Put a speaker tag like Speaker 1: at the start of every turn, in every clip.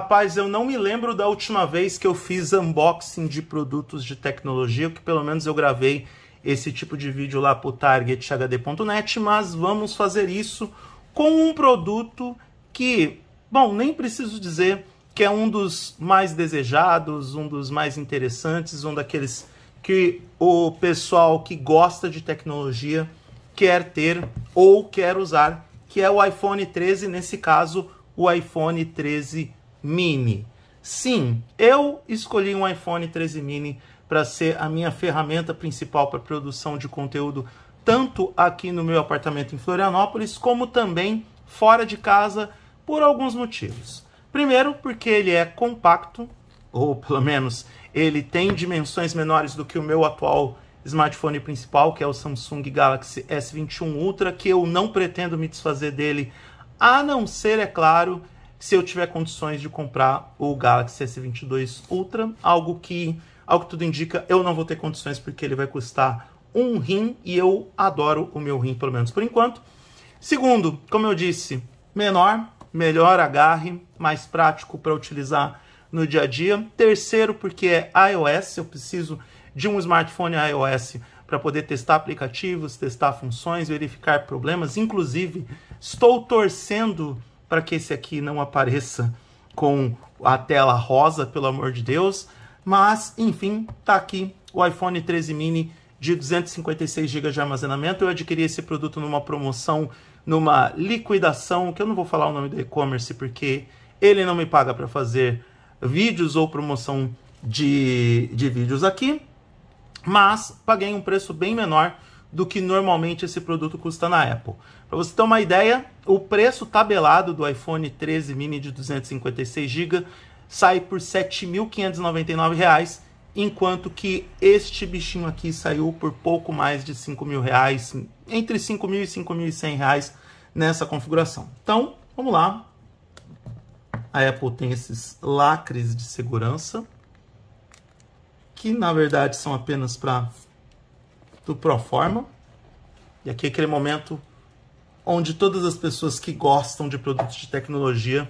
Speaker 1: Rapaz, eu não me lembro da última vez que eu fiz unboxing de produtos de tecnologia, que pelo menos eu gravei esse tipo de vídeo lá para o targethd.net, mas vamos fazer isso com um produto que, bom, nem preciso dizer que é um dos mais desejados, um dos mais interessantes, um daqueles que o pessoal que gosta de tecnologia quer ter ou quer usar, que é o iPhone 13, nesse caso, o iPhone 13 mini. Sim, eu escolhi um iPhone 13 mini para ser a minha ferramenta principal para produção de conteúdo, tanto aqui no meu apartamento em Florianópolis, como também fora de casa, por alguns motivos. Primeiro, porque ele é compacto, ou pelo menos ele tem dimensões menores do que o meu atual smartphone principal, que é o Samsung Galaxy S21 Ultra, que eu não pretendo me desfazer dele, a não ser, é claro, se eu tiver condições de comprar o Galaxy S22 Ultra, algo que, ao que tudo indica, eu não vou ter condições porque ele vai custar um rim e eu adoro o meu rim, pelo menos por enquanto. Segundo, como eu disse, menor, melhor agarre, mais prático para utilizar no dia a dia. Terceiro, porque é iOS, eu preciso de um smartphone iOS para poder testar aplicativos, testar funções, verificar problemas. Inclusive, estou torcendo para que esse aqui não apareça com a tela rosa, pelo amor de Deus. Mas, enfim, tá aqui o iPhone 13 mini de 256 GB de armazenamento. Eu adquiri esse produto numa promoção, numa liquidação, que eu não vou falar o nome do e-commerce porque ele não me paga para fazer vídeos ou promoção de, de vídeos aqui. Mas paguei um preço bem menor do que normalmente esse produto custa na Apple. Para você ter uma ideia, o preço tabelado do iPhone 13 mini de 256 GB sai por R$ 7.599, enquanto que este bichinho aqui saiu por pouco mais de R$ 5.000, entre R$ 5.000 e R$ 5.100 nessa configuração. Então, vamos lá. A Apple tem esses lacres de segurança, que na verdade são apenas para do Proforma. E aqui é aquele momento onde todas as pessoas que gostam de produtos de tecnologia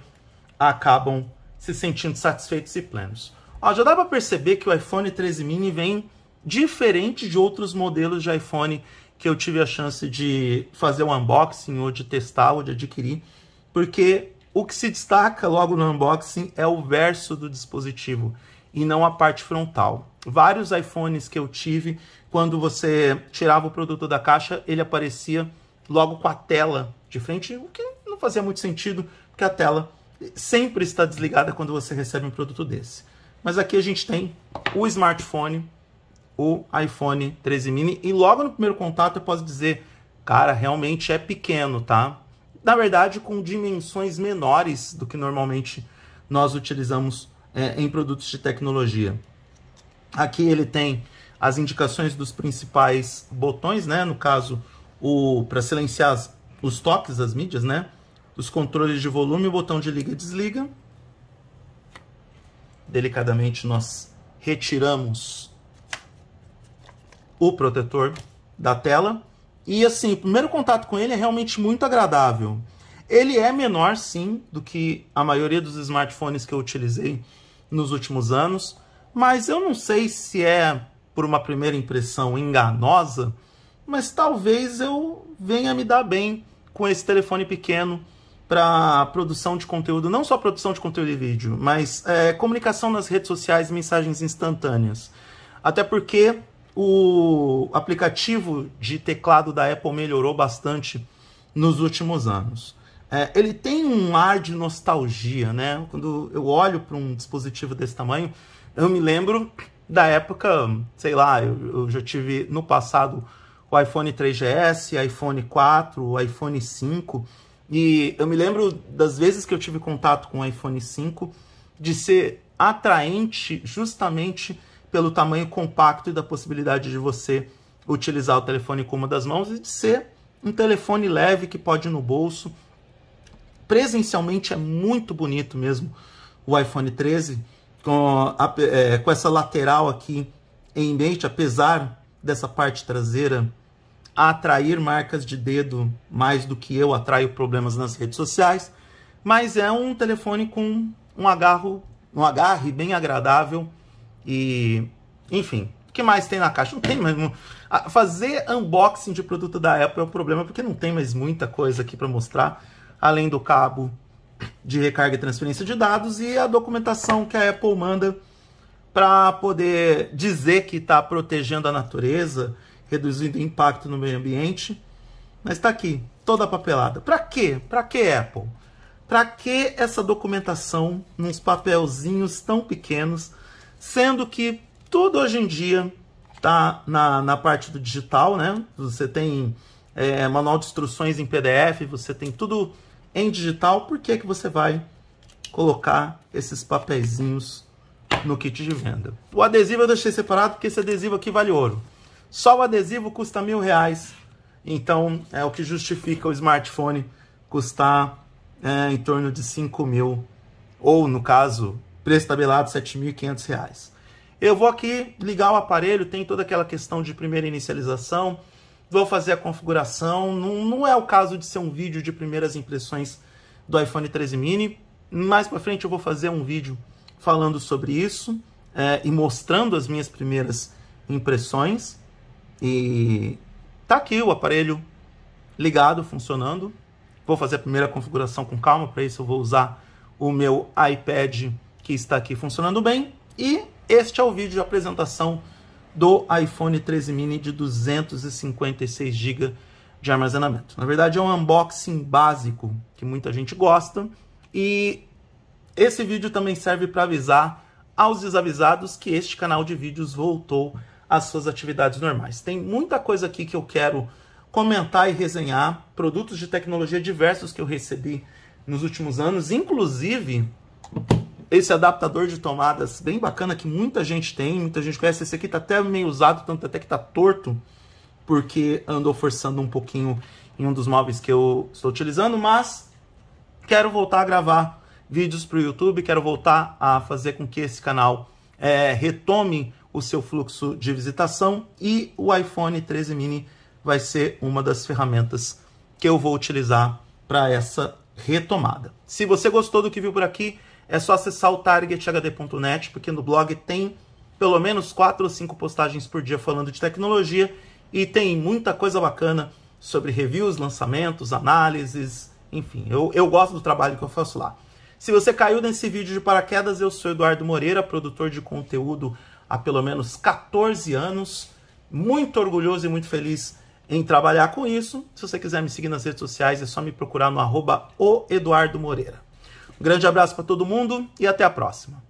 Speaker 1: acabam se sentindo satisfeitos e plenos. Ó, já dá para perceber que o iPhone 13 mini vem diferente de outros modelos de iPhone que eu tive a chance de fazer um unboxing ou de testar ou de adquirir, porque o que se destaca logo no unboxing é o verso do dispositivo e não a parte frontal. Vários iPhones que eu tive quando você tirava o produto da caixa, ele aparecia logo com a tela de frente, o que não fazia muito sentido, porque a tela sempre está desligada quando você recebe um produto desse. Mas aqui a gente tem o smartphone, o iPhone 13 mini, e logo no primeiro contato eu posso dizer, cara, realmente é pequeno, tá? Na verdade, com dimensões menores do que normalmente nós utilizamos é, em produtos de tecnologia. Aqui ele tem as indicações dos principais botões, né? No caso, o para silenciar as, os toques das mídias, né? Os controles de volume, o botão de liga e desliga. Delicadamente nós retiramos o protetor da tela. E assim, o primeiro contato com ele é realmente muito agradável. Ele é menor, sim, do que a maioria dos smartphones que eu utilizei nos últimos anos, mas eu não sei se é por uma primeira impressão enganosa, mas talvez eu venha me dar bem com esse telefone pequeno para produção de conteúdo, não só produção de conteúdo de vídeo, mas é, comunicação nas redes sociais, mensagens instantâneas. Até porque o aplicativo de teclado da Apple melhorou bastante nos últimos anos. É, ele tem um ar de nostalgia, né? Quando eu olho para um dispositivo desse tamanho, eu me lembro da época, sei lá, eu, eu já tive no passado o iPhone 3GS, iPhone 4, iPhone 5. E eu me lembro das vezes que eu tive contato com o iPhone 5 de ser atraente justamente pelo tamanho compacto e da possibilidade de você utilizar o telefone com uma das mãos e de ser um telefone leve que pode ir no bolso. Presencialmente é muito bonito mesmo o iPhone 13 com, a, é, com essa lateral aqui em mente, apesar dessa parte traseira atrair marcas de dedo mais do que eu atraio problemas nas redes sociais, mas é um telefone com um agarro, um agarre bem agradável e, enfim, o que mais tem na caixa? Não tem mais. Fazer unboxing de produto da Apple é o um problema porque não tem mais muita coisa aqui para mostrar, além do cabo de recarga e transferência de dados e a documentação que a Apple manda para poder dizer que está protegendo a natureza, reduzindo o impacto no meio ambiente. Mas está aqui, toda papelada. Para quê? Para que Apple? Para que essa documentação nos papelzinhos tão pequenos, sendo que tudo hoje em dia está na, na parte do digital, né? Você tem é, manual de instruções em PDF, você tem tudo em digital, por que, que você vai colocar esses papeizinhos no kit de venda? O adesivo eu deixei separado porque esse adesivo aqui vale ouro. Só o adesivo custa mil reais, então é o que justifica o smartphone custar é, em torno de 5 mil, ou no caso, preço tabelado, 7.500 reais. Eu vou aqui ligar o aparelho, tem toda aquela questão de primeira inicialização, vou fazer a configuração. Não, não é o caso de ser um vídeo de primeiras impressões do iPhone 13 mini. Mais para frente eu vou fazer um vídeo falando sobre isso é, e mostrando as minhas primeiras impressões. E tá aqui o aparelho ligado, funcionando. Vou fazer a primeira configuração com calma, para isso eu vou usar o meu iPad que está aqui funcionando bem. E este é o vídeo de apresentação do iPhone 13 mini de 256 GB de armazenamento. Na verdade, é um unboxing básico que muita gente gosta e esse vídeo também serve para avisar aos desavisados que este canal de vídeos voltou às suas atividades normais. Tem muita coisa aqui que eu quero comentar e resenhar, produtos de tecnologia diversos que eu recebi nos últimos anos, inclusive esse adaptador de tomadas bem bacana que muita gente tem, muita gente conhece. Esse aqui tá até meio usado, tanto até que tá torto, porque andou forçando um pouquinho em um dos móveis que eu estou utilizando, mas quero voltar a gravar vídeos para o YouTube, quero voltar a fazer com que esse canal é, retome o seu fluxo de visitação e o iPhone 13 mini vai ser uma das ferramentas que eu vou utilizar para essa retomada. Se você gostou do que viu por aqui, é só acessar o targethd.net, porque no blog tem pelo menos 4 ou 5 postagens por dia falando de tecnologia e tem muita coisa bacana sobre reviews, lançamentos, análises, enfim, eu, eu gosto do trabalho que eu faço lá. Se você caiu nesse vídeo de paraquedas, eu sou Eduardo Moreira, produtor de conteúdo há pelo menos 14 anos, muito orgulhoso e muito feliz em trabalhar com isso. Se você quiser me seguir nas redes sociais, é só me procurar no arroba o Eduardo Moreira. Um grande abraço para todo mundo e até a próxima.